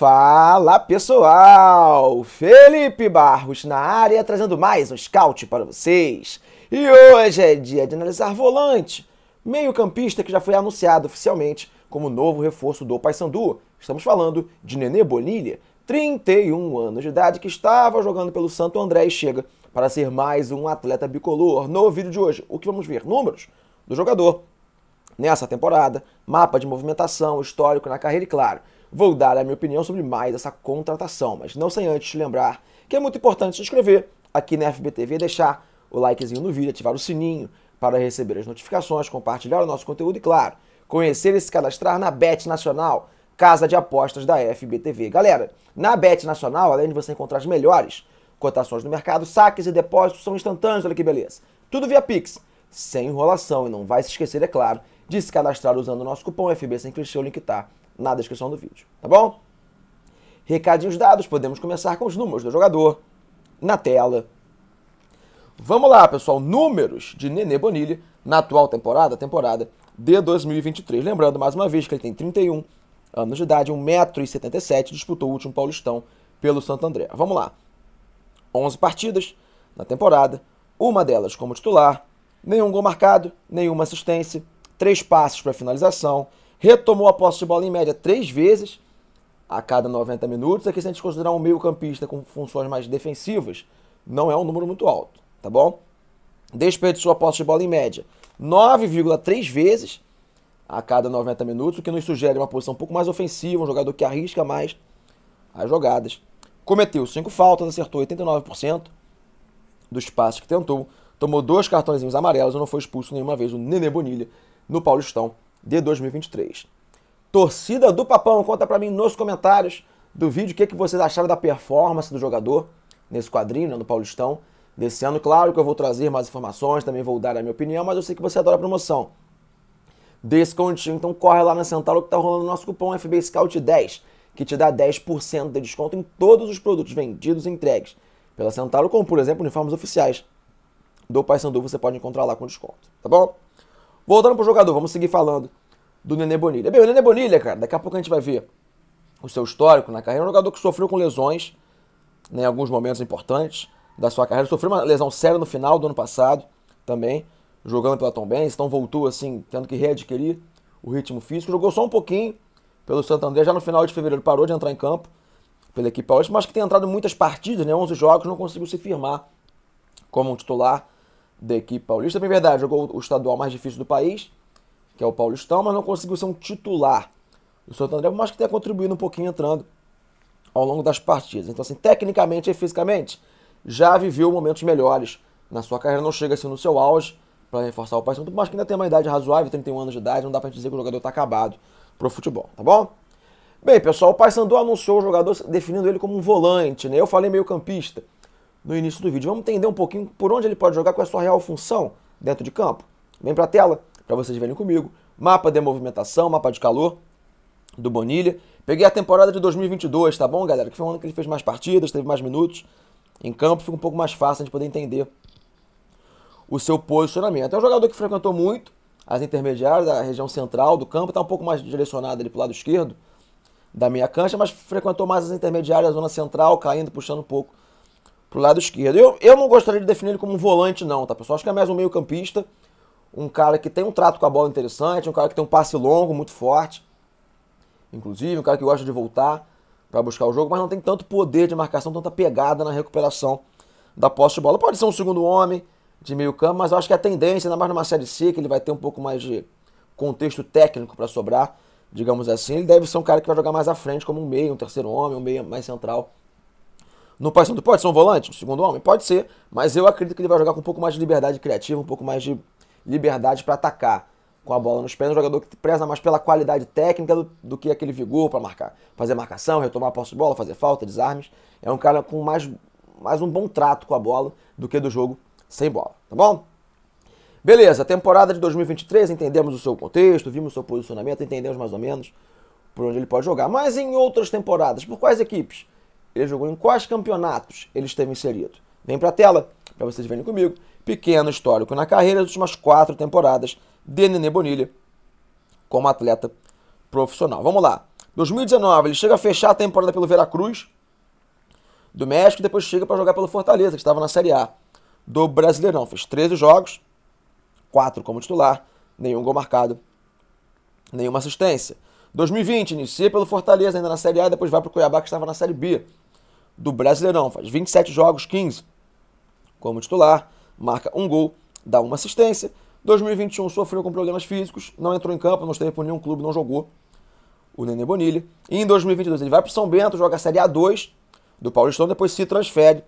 Fala pessoal! Felipe Barros na área trazendo mais um scout para vocês. E hoje é dia de analisar volante, meio-campista que já foi anunciado oficialmente como novo reforço do Paysandu. Estamos falando de Nenê Bonilha, 31 anos de idade, que estava jogando pelo Santo André e chega para ser mais um atleta bicolor. No vídeo de hoje, o que vamos ver? Números do jogador nessa temporada, mapa de movimentação, histórico na carreira e, claro, vou dar a minha opinião sobre mais essa contratação, mas não sem antes lembrar que é muito importante se inscrever aqui na FBTV, deixar o likezinho no vídeo, ativar o sininho para receber as notificações, compartilhar o nosso conteúdo e, claro, conhecer e se cadastrar na Bet Nacional, casa de apostas da FBTV. Galera, na Bet Nacional, além de você encontrar as melhores cotações no mercado, saques e depósitos são instantâneos, olha que beleza. Tudo via Pix, sem enrolação e não vai se esquecer, é claro, de se cadastrar usando o nosso cupom FB sem clichê, o link tá na descrição do vídeo, tá bom? Recadinhos dados, podemos começar com os números do jogador na tela. Vamos lá, pessoal, números de Nenê Bonilha na atual temporada, temporada de 2023. Lembrando, mais uma vez, que ele tem 31 anos de idade, 1,77m, disputou o último Paulistão pelo Santo André. Vamos lá. 11 partidas na temporada, uma delas como titular, nenhum gol marcado, nenhuma assistência, três passes para finalização, retomou a posse de bola em média três vezes a cada 90 minutos. Aqui, se a gente considerar um meio-campista com funções mais defensivas, não é um número muito alto, tá bom? Desperdiçou a posse de bola em média 9,3 vezes a cada 90 minutos, o que nos sugere uma posição um pouco mais ofensiva, um jogador que arrisca mais as jogadas. Cometeu cinco faltas, acertou 89% dos passes que tentou, tomou dois cartõezinhos amarelos e não foi expulso nenhuma vez o Nenê Bonilha no Paulistão de 2023. Torcida do Papão, conta para mim nos comentários do vídeo o que, que vocês acharam da performance do jogador nesse quadrinho, né, no Paulistão, desse ano. Claro que eu vou trazer mais informações, também vou dar a minha opinião, mas eu sei que você adora a promoção. Descontinho, então corre lá na Central que está rolando o nosso cupom FB Scout 10, que te dá 10% de desconto em todos os produtos vendidos e entregues pela Centauro, como por exemplo uniformes oficiais do Paysandu, você pode encontrar lá com desconto, tá bom? Voltando pro jogador, vamos seguir falando do Nenê Bonilha. Bem, o Nenê Bonilha, cara, daqui a pouco a gente vai ver o seu histórico na carreira. É um jogador que sofreu com lesões né, em alguns momentos importantes da sua carreira. Sofreu uma lesão séria no final do ano passado também, jogando pela Tom Benz. Então voltou, assim, tendo que readquirir o ritmo físico. Jogou só um pouquinho pelo Santander. Já no final de fevereiro parou de entrar em campo pela equipe paulista, mas que tem entrado muitas partidas, né, 11 jogos, não conseguiu se firmar como um titular da equipe paulista. Bem verdade, jogou o estadual mais difícil do país que é o Paulistão, mas não conseguiu ser um titular. O Santo André, mas que tenha contribuído um pouquinho entrando ao longo das partidas. Então, assim, tecnicamente e fisicamente, já viveu momentos melhores. Na sua carreira não chega assim no seu auge para reforçar o Paysandu, mas que ainda tem uma idade razoável, 31 anos de idade, não dá para dizer que o jogador está acabado pro futebol, tá bom? Bem, pessoal, o Paysandu anunciou o jogador definindo ele como um volante, né? Eu falei meio campista no início do vídeo. Vamos entender um pouquinho por onde ele pode jogar, qual é a sua real função dentro de campo. Vem para a tela para vocês verem comigo. Mapa de movimentação, mapa de calor do Bonilha. Peguei a temporada de 2022, tá bom, galera? Que foi um ano que ele fez mais partidas, teve mais minutos em campo, fica um pouco mais fácil a gente poder entender o seu posicionamento. É um jogador que frequentou muito as intermediárias, a região central do campo, está um pouco mais direcionado ali para o lado esquerdo da minha cancha, mas frequentou mais as intermediárias, a zona central, caindo, puxando um pouco para o lado esquerdo. Eu, eu não gostaria de definir ele como um volante, não, tá, pessoal? Acho que é mais um meio-campista um cara que tem um trato com a bola interessante, um cara que tem um passe longo, muito forte, inclusive, um cara que gosta de voltar para buscar o jogo, mas não tem tanto poder de marcação, tanta pegada na recuperação da posse de bola. Pode ser um segundo homem de meio campo, mas eu acho que a tendência, ainda mais numa série C, que ele vai ter um pouco mais de contexto técnico para sobrar, digamos assim, ele deve ser um cara que vai jogar mais à frente, como um meio, um terceiro homem, um meio mais central. No passando, pode ser um volante, um segundo homem? Pode ser, mas eu acredito que ele vai jogar com um pouco mais de liberdade criativa, um pouco mais de liberdade para atacar com a bola nos pés, um jogador que preza mais pela qualidade técnica do, do que aquele vigor para marcar, fazer marcação, retomar a posse de bola, fazer falta, desarmes. É um cara com mais, mais um bom trato com a bola do que do jogo sem bola, tá bom? Beleza, temporada de 2023, entendemos o seu contexto, vimos o seu posicionamento, entendemos mais ou menos por onde ele pode jogar. Mas em outras temporadas, por quais equipes? Ele jogou em quais campeonatos ele esteve inserido? Vem para a tela para vocês verem comigo. Pequeno histórico na carreira, as últimas quatro temporadas de Nenê Bonilha como atleta profissional. Vamos lá. 2019, ele chega a fechar a temporada pelo Veracruz do México, depois chega para jogar pelo Fortaleza, que estava na Série A do Brasileirão. Fez 13 jogos, 4 como titular, nenhum gol marcado, nenhuma assistência. 2020, inicia pelo Fortaleza, ainda na Série A, depois vai para o Cuiabá, que estava na Série B do Brasileirão. Faz 27 jogos, 15 como titular, marca um gol, dá uma assistência. 2021 sofreu com problemas físicos, não entrou em campo, não esteve por nenhum clube, não jogou. O Nenê Bonilha. E em 2022 ele vai para São Bento, joga a Série A2 do Paulistão, depois se transfere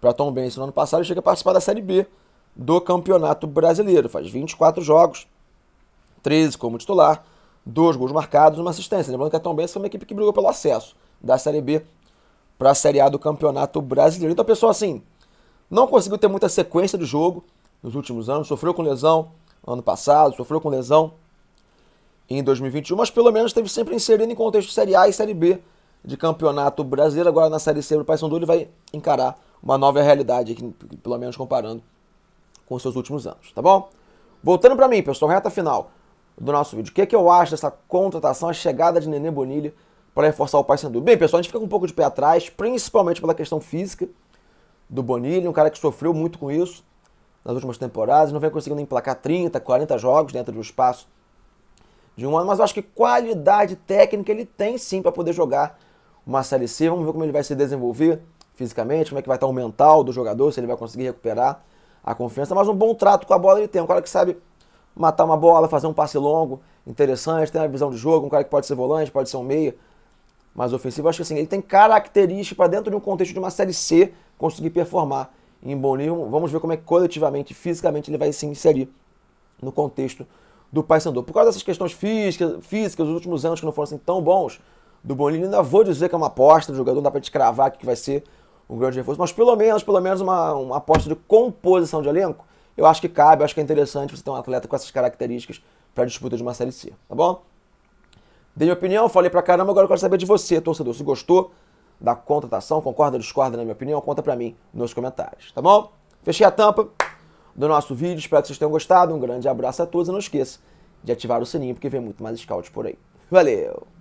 para Tom Benz no ano passado e chega a participar da Série B do Campeonato Brasileiro. Faz 24 jogos, 13 como titular, dois gols marcados, uma assistência. Lembrando que a Tom Benz foi uma equipe que brigou pelo acesso da Série B para a Série A do Campeonato Brasileiro. Então, pessoal, assim, não conseguiu ter muita sequência do jogo nos últimos anos, sofreu com lesão ano passado, sofreu com lesão em 2021, mas pelo menos esteve sempre inserido em contexto Série A e Série B de campeonato brasileiro. Agora na Série C, o Paysandu ele vai encarar uma nova realidade, aqui, pelo menos comparando com os seus últimos anos, tá bom? Voltando para mim, pessoal, reta final do nosso vídeo. O que, é que eu acho dessa contratação, a chegada de Nenê Bonilha para reforçar o Paysandu? Bem, pessoal, a gente fica com um pouco de pé atrás, principalmente pela questão física, do Bonilha, um cara que sofreu muito com isso nas últimas temporadas, não vem conseguindo emplacar 30, 40 jogos dentro do espaço de um ano, mas eu acho que qualidade técnica ele tem sim para poder jogar uma Série C. Vamos ver como ele vai se desenvolver fisicamente, como é que vai estar o mental do jogador, se ele vai conseguir recuperar a confiança. Mas um bom trato com a bola ele tem, um cara que sabe matar uma bola, fazer um passe longo, interessante, tem uma visão de jogo, um cara que pode ser volante, pode ser um meia, mais ofensivo. Eu acho que assim, ele tem características para dentro de um contexto de uma Série C conseguir performar em bom nível. Vamos ver como é que coletivamente, fisicamente, ele vai se inserir no contexto do Paysandu. Por causa dessas questões físicas, físicas, os últimos anos que não foram assim tão bons do Boninho. ainda vou dizer que é uma aposta do jogador, não dá para descravar que vai ser um grande reforço, mas pelo menos, pelo menos uma, uma aposta de composição de elenco, eu acho que cabe, eu acho que é interessante você ter um atleta com essas características para a disputa de uma Série C, tá bom? Dei minha opinião, falei pra caramba, agora eu quero saber de você, torcedor, se gostou, da contratação. Concorda, discorda, na minha opinião? Conta pra mim nos comentários, tá bom? Fechei a tampa do nosso vídeo, espero que vocês tenham gostado. Um grande abraço a todos e não esqueça de ativar o sininho porque vem muito mais scout por aí. Valeu!